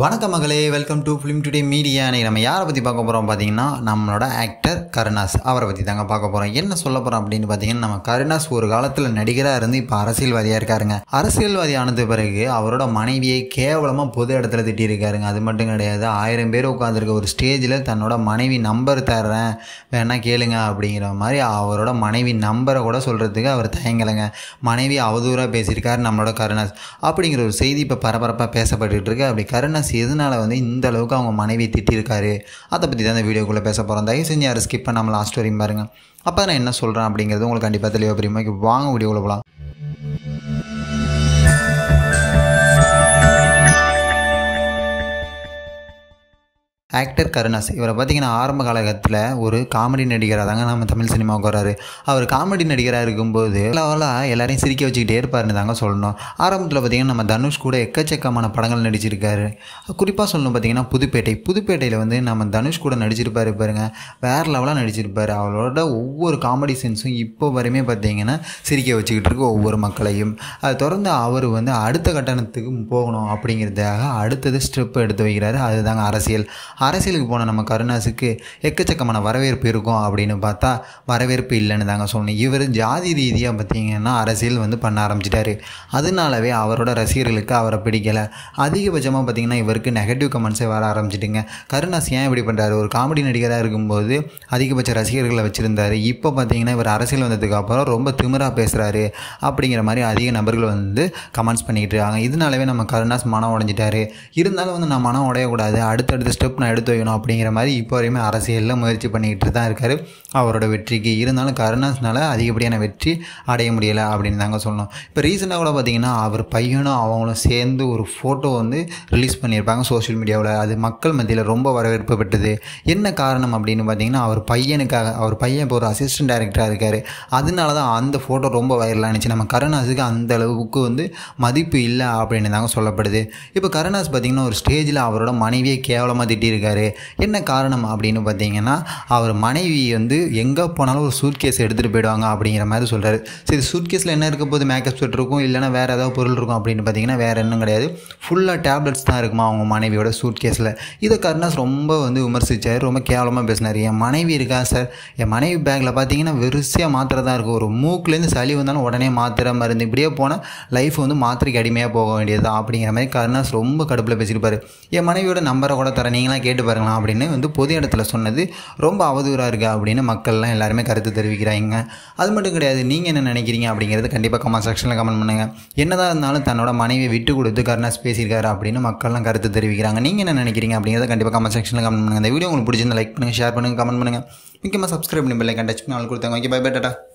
வணக்க மகளே welcome to Film Today Media இன்றைக்கி நம்ம யாரை பற்றி பார்க்க போகிறோம் பார்த்தீங்கன்னா நம்மளோட ஆக்டர் கருணாஸ் அவரை பற்றி தாங்க பார்க்க போகிறோம் என்ன சொல்ல போகிறோம் அப்படின்னு பார்த்தீங்கன்னா நம்ம கருணாஸ் ஒரு காலத்தில் நடிகராக இருந்து இப்போ அரசியல்வாதியாக இருக்காருங்க அரசியல்வாதி ஆனது பிறகு அவரோட மனைவியை கேவலமாக பொது இடத்துல திட்டியிருக்காருங்க அது மட்டும் கிடையாது ஆயிரம் பேர் உட்காந்துருக்க ஒரு ஸ்டேஜில் தன்னோட மனைவி நம்பர் தர்றேன் வேணா கேளுங்க அப்படிங்கிற மாதிரி அவரோட மனைவி நம்பரை கூட சொல்கிறதுக்கு அவர் தயங்கலைங்க மனைவி அவதூறாக பேசியிருக்காரு நம்மளோட கருணாஸ் அப்படிங்கிற ஒரு செய்தி இப்போ பரபரப்பாக பேசப்பட்டுருக்கு அப்படி கருணாஸ் அவேர்னஸ் எதனால் வந்து இந்த அளவுக்கு அவங்க மனைவி திட்டிருக்காரு அதை பற்றி தான் இந்த வீடியோக்குள்ளே பேச போகிறோம் தயவு செஞ்சு யாரும் ஸ்கிப் பண்ணாமல் லாஸ்ட் வரையும் பாருங்கள் அப்போ நான் என்ன சொல்கிறேன் அப்படிங்கிறது உங்களுக்கு கண்டிப்பாக தெளிவாக பிரியமாக வாங்க வீடியோக்குள்ளே போகலாம் ஆக்டர் கருணாஸ் இவரை பார்த்திங்கன்னா ஆரம்ப காலகட்டத்தில் ஒரு காமெடி நடிகராக தாங்க நம்ம தமிழ் சினிமாவுக்கு வராரு அவர் காமெடி நடிகராக இருக்கும்போது லெவலாக எல்லாரையும் சிரிக்க வச்சுக்கிட்டே இருப்பார்னு தாங்க சொல்லணும் ஆரம்பத்தில் பார்த்திங்கன்னா நம்ம தனுஷ் கூட எக்கச்சக்கமான படங்கள் நடிச்சிருக்காரு குறிப்பாக சொல்லணும் பார்த்திங்கன்னா புதுப்பேட்டை புதுப்பேட்டையில் வந்து நம்ம தனுஷ் கூட நடிச்சிருப்பார் பாருங்க வேறு லெவலாக நடிச்சிருப்பார் அவரோட ஒவ்வொரு காமெடி சென்ஸும் இப்போ வரையுமே பார்த்திங்கன்னா சிரிக்க வச்சுக்கிட்டு இருக்கு ஒவ்வொரு மக்களையும் அதை தொடர்ந்து அவர் வந்து அடுத்த கட்டணத்துக்கு போகணும் அப்படிங்கிறதுக்காக அடுத்தது ஸ்டெப் எடுத்து வைக்கிறாரு அதுதாங்க அரசியல் அரசியலுக்கு போன நம்ம கருணாஸுக்கு எக்கச்சக்கமான வரவேற்பு இருக்கும் அப்படின்னு பார்த்தா வரவேற்பு இல்லைன்னு தாங்க சொன்னேன் இவர் ஜாதி ரீதியாக பார்த்தீங்கன்னா அரசியல் வந்து பண்ண ஆரம்பிச்சிட்டாரு அதனாலவே அவரோட ரசிகர்களுக்கு அவரை பிடிக்கலை அதிகபட்சமாக பார்த்திங்கன்னா இவருக்கு நெகட்டிவ் கமெண்ட்ஸே வர ஆரம்பிச்சிட்டுங்க கருணாஸ் ஏன் இப்படி பண்ணுறாரு ஒரு காமெடி நடிகராக இருக்கும்போது அதிகபட்ச ரசிகர்களை வச்சுருந்தார் இப்போ பார்த்தீங்கன்னா இவர் அரசியல் வந்ததுக்கு அப்புறம் ரொம்ப திமிராக பேசுகிறாரு அப்படிங்கிற மாதிரி அதிக நபர்கள் வந்து கமெண்ட்ஸ் பண்ணிக்கிட்டு இருக்காங்க இதனாலவே நம்ம கருணாஸ் மனம் உடஞ்சிட்டாரு இருந்தாலும் வந்து நான் மனம் உடையக்கூடாது அடுத்தடுத்த ஸ்டெப் நான் எடுத்து வைக்கணும் அப்படிங்கிற மாதிரி இப்போ வரையுமே அரசியலில் முயற்சி பண்ணிக்கிட்டு தான் இருக்கார் அவரோட வெற்றிக்கு இருந்தாலும் கருணாஸ்னால் அதிகப்படியான வெற்றி அடைய முடியலை அப்படின்னு தாங்க சொல்லணும் இப்போ ரீசெண்டாக கூட பார்த்திங்கன்னா அவர் பையனும் அவங்களும் சேர்ந்து ஒரு ஃபோட்டோ வந்து ரிலீஸ் பண்ணியிருப்பாங்க சோஷியல் மீடியாவில் அது மக்கள் மத்தியில் ரொம்ப வரவேற்பு பெற்றது என்ன காரணம் அப்படின்னு பார்த்தீங்கன்னா அவர் பையனுக்காக அவர் பையன் இப்போ ஒரு அசிஸ்டன்ட் டைரக்டராக இருக்கார் அதனால தான் அந்த ஃபோட்டோ ரொம்ப வைரலானுச்சு நம்ம கருணாஸுக்கு அந்த அளவுக்கு வந்து மதிப்பு இல்லை அப்படின்னு தாங்க சொல்லப்படுது இப்போ கருணாஸ் பார்த்திங்கன்னா ஒரு ஸ்டேஜில் அவரோட மனைவியை கேவலமாக திட்டியிருக்கு பண்ணியிருக்காரு என்ன காரணம் அப்படின்னு பார்த்தீங்கன்னா அவர் மனைவி வந்து எங்கே போனாலும் ஒரு சூட்கேஸ் எடுத்துகிட்டு போயிடுவாங்க அப்படிங்கிற மாதிரி சொல்கிறாரு சரி சூட்கேஸில் என்ன இருக்க போது மேக்கப் செட் இருக்கும் இல்லைனா வேறு ஏதாவது பொருள் இருக்கும் அப்படின்னு பார்த்தீங்கன்னா வேறு என்ன கிடையாது ஃபுல்லாக டேப்லெட்ஸ் தான் இருக்குமா அவங்க மனைவியோட சூட் கேஸில் இதை கருணாஸ் ரொம்ப வந்து விமர்சித்தார் ரொம்ப கேவலமாக பேசினார் என் மனைவி இருக்கா சார் என் மனைவி பேக்கில் பார்த்தீங்கன்னா வெரிசையாக மாத்திரை தான் இருக்கும் ஒரு மூக்குலேருந்து சளி வந்தாலும் உடனே மாத்திரை மருந்து இப்படியே போனால் லைஃப் வந்து மாத்திரைக்கு அடிமையாக போக வேண்டியது தான் அப்படிங்கிற மாதிரி கருணாஸ் ரொம்ப கடுப்பில் பேசியிருப்பார் என் மனைவியோட நம்பரை கூட தரேன் நீங்களாம் கேட்டு பாருங்களாம் அப்படின்னு வந்து பொது இடத்துல சொன்னது ரொம்ப அவதூறாக இருக்குது அப்படின்னு மக்கள்லாம் எல்லாருமே கருத்து தெரிவிக்கிறாங்க அது மட்டும் கிடையாது நீங்கள் என்ன நினைக்கிறீங்க அப்படிங்கிறது கண்டிப்பாக கமெண்ட் செக்ஷனில் கமெண்ட் பண்ணுங்கள் என்னதான் இருந்தாலும் தன்னோட மனைவியை விட்டு கொடுத்து கருணாஸ் பேசியிருக்காரு அப்படின்னு மக்கள்லாம் கருத்து தெரிவிக்கிறாங்க நீங்கள் என்ன நினைக்கிறீங்க அப்படிங்கிறத கண்டிப்பாக கமெண்ட் செக்ஷனில் கமெண்ட் பண்ணுங்கள் இந்த வீடியோ உங்களுக்கு பிடிச்சிருந்தா லைக் பண்ணுங்கள் ஷேர் பண்ணுங்கள் கமெண்ட் பண்ணுங்கள் முக்கியமாக சப்ஸ்கிரைப் பண்ணி பெல்லைக்கன் டச் பண்ணி ஆள் கொடுத்தாங்க ஓகே பை பை டாட்டா